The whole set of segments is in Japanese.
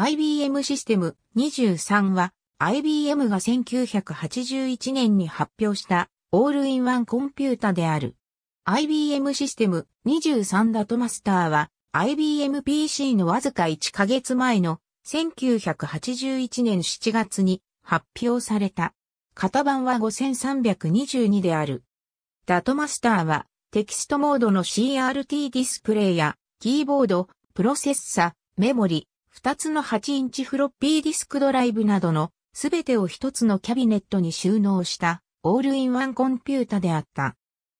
IBM システム23は IBM が1981年に発表したオールインワンコンピュータである。IBM システム23ダトマスターは IBM PC のわずか1ヶ月前の1981年7月に発表された。型番は5322である。ダトマスターはテキストモードの CRT ディスプレイやキーボード、プロセッサ、メモリ、2つの8インチフロッピーディスクドライブなどのすべてを1つのキャビネットに収納したオールインワンコンピュータであった。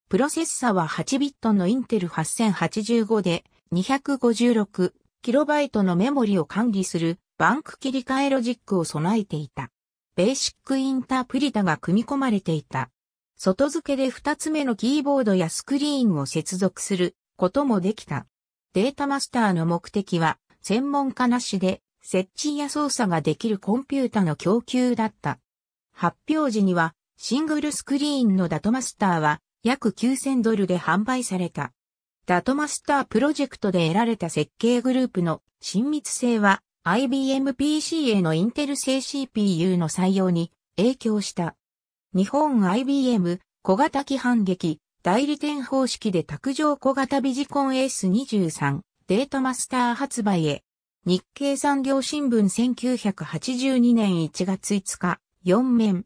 プロセッサは8ビットのインテル8085で 256KB のメモリを管理するバンク切り替えロジックを備えていた。ベーシックインタープリタが組み込まれていた。外付けで2つ目のキーボードやスクリーンを接続することもできた。データマスターの目的は専門家なしで設置や操作ができるコンピュータの供給だった。発表時にはシングルスクリーンのダトマスターは約9000ドルで販売された。ダトマスタープロジェクトで得られた設計グループの親密性は IBM PC へのインテル製 CPU の採用に影響した。日本 IBM 小型機反撃代理店方式で卓上小型ビジコン S23 デートマスター発売へ。日経産業新聞1982年1月5日、4面。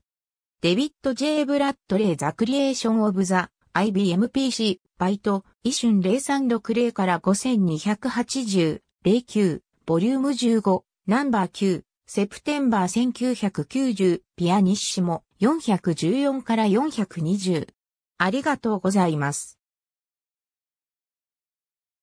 デビッド・ J・ ブラッドレイ・ザ・クリエーション・オブ・ザ・ IBM PC、バイト、イシュン036 0から5280、09、ボリューム15、ナンバー9、セプテンバー1990、ピアニッシモ414から420。ありがとうございます。